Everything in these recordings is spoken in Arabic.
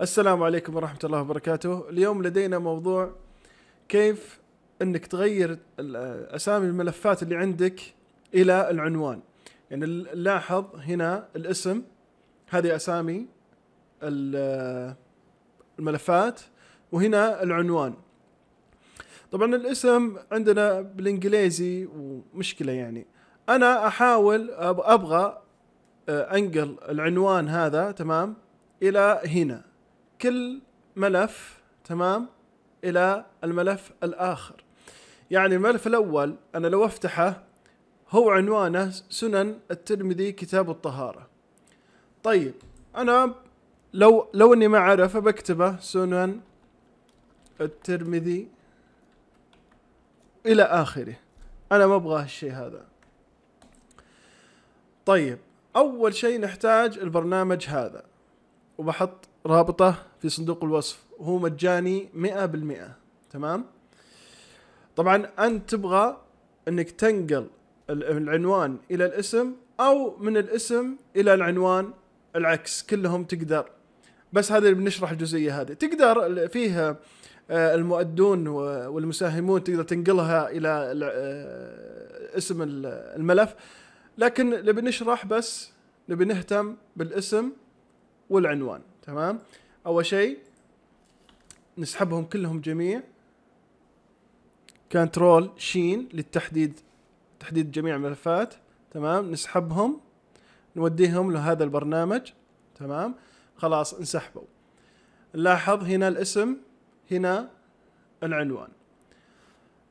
السلام عليكم ورحمة الله وبركاته اليوم لدينا موضوع كيف انك تغير اسامي الملفات اللي عندك الى العنوان يعني لاحظ هنا الاسم هذه اسامي الملفات وهنا العنوان طبعا الاسم عندنا بالانجليزي ومشكله يعني انا احاول ابغى آه، انقل العنوان هذا تمام الى هنا كل ملف تمام الى الملف الاخر يعني الملف الاول انا لو افتحه هو عنوانه سنن الترمذي كتاب الطهاره طيب انا لو لو اني ما اعرف بكتبه سنن الترمذي الى اخره انا ما ابغى هالشيء هذا طيب اول شيء نحتاج البرنامج هذا وبحط رابطه في صندوق الوصف وهو مجاني 100% تمام طبعا انت تبغى انك تنقل العنوان الى الاسم او من الاسم الى العنوان العكس كلهم تقدر بس هذا اللي بنشرح الجزئيه هذه تقدر فيه آه، المؤدون والمساهمون تقدر تنقلها الى آه، اسم الملف لكن نبي نشرح بس نبي نهتم بالاسم والعنوان تمام اول شيء نسحبهم كلهم جميع كنترول شين للتحديد تحديد جميع الملفات تمام نسحبهم نوديهم لهذا البرنامج تمام خلاص انسحبوا نلاحظ هنا الاسم هنا العنوان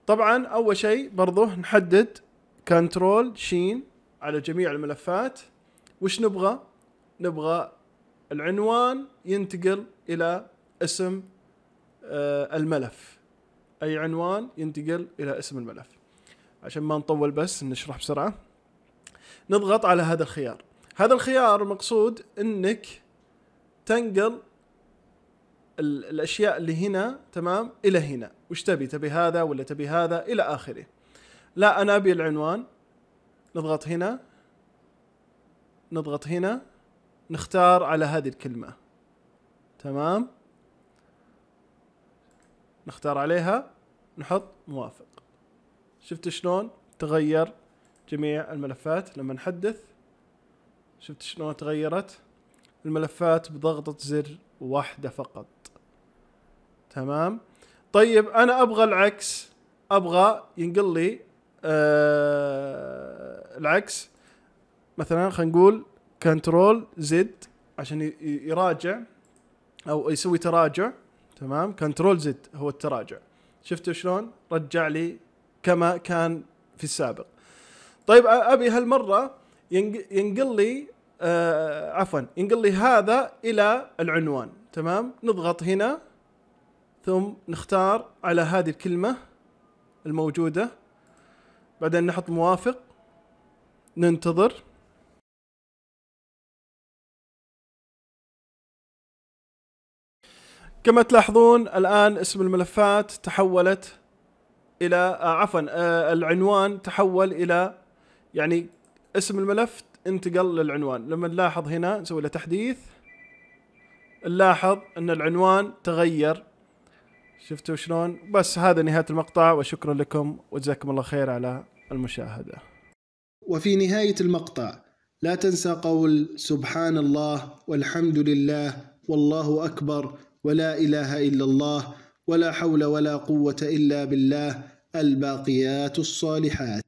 طبعا اول شيء برضه نحدد كنترول شين على جميع الملفات وش نبغى نبغى العنوان ينتقل الى اسم آه، الملف اي عنوان ينتقل الى اسم الملف عشان ما نطول بس نشرح بسرعه نضغط على هذا الخيار هذا الخيار المقصود انك تنقل الاشياء اللي هنا تمام الى هنا وش تبي تبي هذا ولا تبي هذا الى اخره لا انا ابي العنوان نضغط هنا نضغط هنا نختار على هذه الكلمة تمام نختار عليها نحط موافق شفت شلون تغير جميع الملفات لما نحدث شفت شلون تغيرت الملفات بضغطة زر واحدة فقط تمام طيب انا ابغى العكس ابغى ينقل لي آه العكس مثلا خلينا نقول كنترول زد عشان يراجع او يسوي تراجع تمام كنترول زد هو التراجع شفتوا شلون رجع لي كما كان في السابق طيب ابي هالمره ينقل لي آه عفوا ينقل لي هذا الى العنوان تمام نضغط هنا ثم نختار على هذه الكلمه الموجوده بعدين نحط موافق ننتظر كما تلاحظون الآن اسم الملفات تحولت إلى آه، عفوا آه، العنوان تحول إلى يعني اسم الملف انتقل للعنوان لما نلاحظ هنا نسوي له تحديث نلاحظ أن العنوان تغير شفتوا شلون بس هذا نهاية المقطع وشكرا لكم وجزاكم الله خير على المشاهدة وفي نهاية المقطع لا تنسى قول سبحان الله والحمد لله والله أكبر ولا إله إلا الله ولا حول ولا قوة إلا بالله الباقيات الصالحات